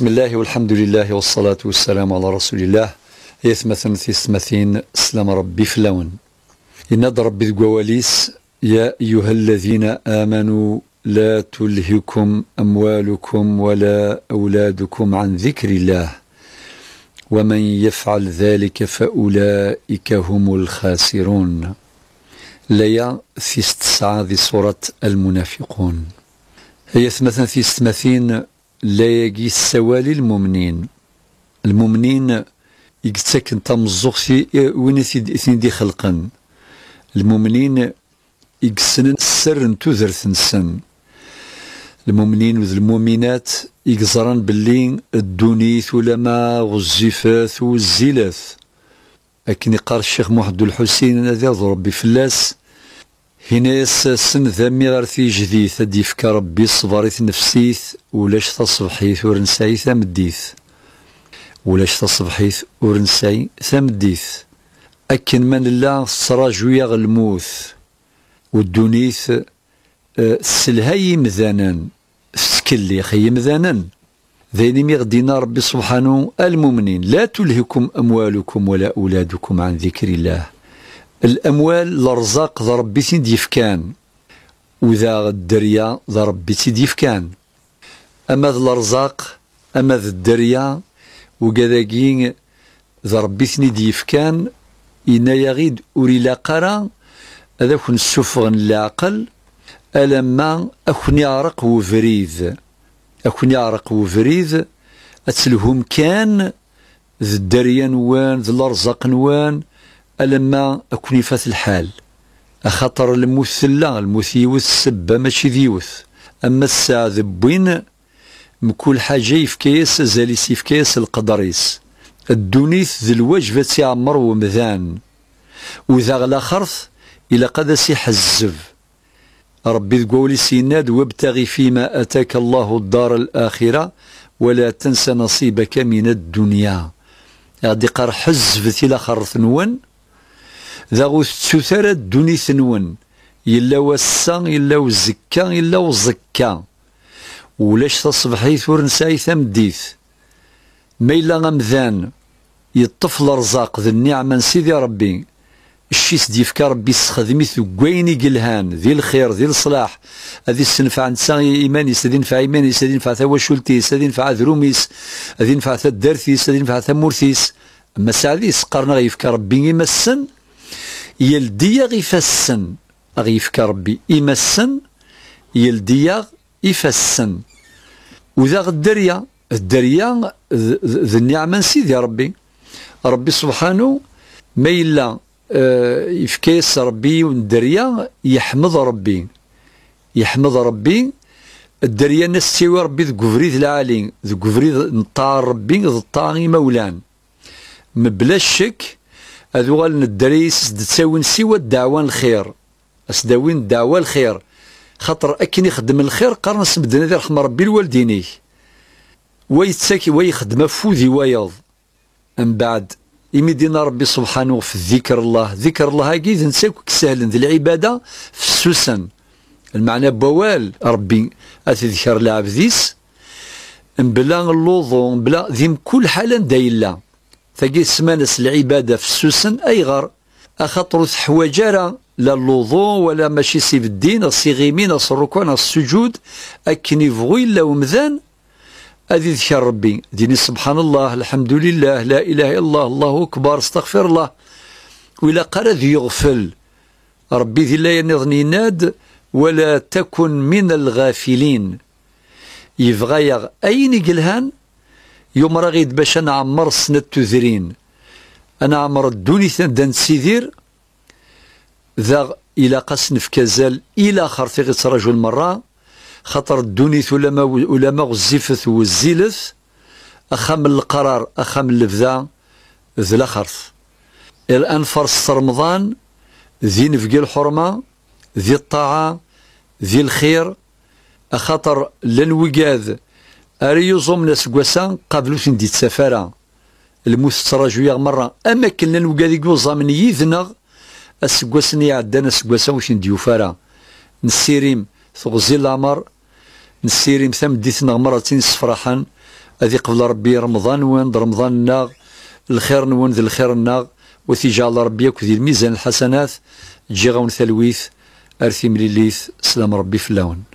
بسم الله والحمد لله والصلاة والسلام على رسول الله يثمثن ثمثين سلام ربي فلون إن ربي ذقواليس يا أيها الذين آمنوا لا تلهكم أموالكم ولا أولادكم عن ذكر الله ومن يفعل ذلك فأولئك هم الخاسرون ليا في تسعة سورة المنافقون هي ثمثن في ثمثين لا يجي السوالي المؤمنين المؤمنين يقتسكن تمزوغ سي وين ثين دي خلقن المؤمنين يقسنن السر نتوذرت نسن المؤمنين وذ المؤمنات يكزران باللي الدونيث ولما والزفاث والزلاث لكن يقار الشيخ محمد الحسين هذا ربي فلاس هنا يساسن ذا ميرار جديث ديفك ربي صبرت نفسيث ولاش تصبحيث ورنساي ثامديث ولاش تصبحيث ورنساي ثامديث أكن من لا سراجويا غلموث ودونيث آه، سلهاي مذانا سكلي خي مذانا ذيني ميغدينا ربي سبحانه المؤمنين لا تلهكم أموالكم ولا أولادكم عن ذكر الله الاموال لرزاق ذا ربي سيد يفكان وذا الدرية ذا ربي سيد يفكان اما ذا الرزاق اما ذا الدرية وكذاكين ذا ربي سيد يفكان إنا يغيد أولي لا قرا هذا كن سفغن العقل ألما أكون يعرق وفريد أكون يعرق وفريد أتلهم كان ذ الدريا نوان ذ الأرزاق نوان ألما أكون يفات الحال أخطر المثلة المثيوث السبة ماشي ذيوث أما الساعة ذبوين مكل حاجة يفكيس زاليس يفكيس القدريس الدونيث ذي الواجب عمر ومذان وذا غلا خرث إلى قد حزف ربي ذقولي سيناد وابتغي فيما أتاك الله الدار الآخرة ولا تنس نصيبك من الدنيا غادي قار حزف تيلا خرث نون ذا تسوثر الدنيث نون إلا وسا إلا وزكا إلا وزكا ولاش تصبحي ثور نساي تمديث ما إلا غمذان يطف الأرزاق ذي النعمة سيدي ربي الشيس ديفكا ربي سخدمي ثقويني قلهان ذي الخير ذي الصلاح هذي السنفع نسا إيماني هذه نفع إيماني هذه نفع تواشلتيس هذه نفع ذروميس هذه نفع تدارثيس هذه نفع مورثيس اما سعديس قرنا يفكا ربي يمسن يلدي غيفسن غيفك ربي يمسن يلدي غفاسن وذا الدرية الدرية ذي النعمة من سيدي ربي ربي سبحانه ما إلا آه، يفكيس ربي والدريا يحمد ربي يحمد ربي الدرية ناس ربي ذي قفريد العالي ذي قفريد نطار ربي ذي طاغي مولان مبلا شك اذوال وغالن الدراري تساوين سوى الدعوة الخير اسداوين الدعوة الخير خاطر اكن يخدم الخير قرن سبدنا ذي رحمة ربي الوالديني ويتساكي ويخدم فوذي ويض من بعد يمدينا ربي سبحانه في ذكر الله ذكر الله هاكي نساكك سهل ذي العبادة في السوسن المعنى بوال ربي أتذكر العبديس بلا اللوضو بلا ذيم كل حالا دايلا تجي سمانس العبادة في السوسن أيغر أخطر تحواج لا اللوضو ولا ماشي سيف الدين الصيغيمين الركوع السجود أكني فغوي لا ومذان أذي ذكر ربي ديني سبحان الله الحمد لله لا إله إلا الله الله أكبر استغفر الله وإلا قرد يغفل ربي ذي لا ينظني ناد ولا تكن من الغافلين يبغى أين قلهان يوم راغيد باش انا عمر سنة تذرين انا عمر الدوني ثندان سيدير ذا الى قسن في كزال الى اخر ثقت رجل مره خطر الدوني ثلما ولما غزيفث وزيلث اخام القرار اخام البذا ذا الاخر الان فرص رمضان ذي نفقي الحرمه ذي الطاعه ذي الخير أخطر للوجاذ أري يوزومنا سكواسا قابلو تندي تسافارا الموت تراجو يا مرة أما كنا نوكادي يوزا من يذنغ السكواسني عدانا السكواسا واش نديو فارا نسيريم ثغزي العمر نسيريم ثم ديتنا مرتين سفرحان هذه قبل ربي رمضان وين رمضان ناغ الخير نون ذي الخير ناغ وثي جعل ربي ذي الميزان الحسنات جيغون ثلويث ارثي مليليث سلام ربي في اللون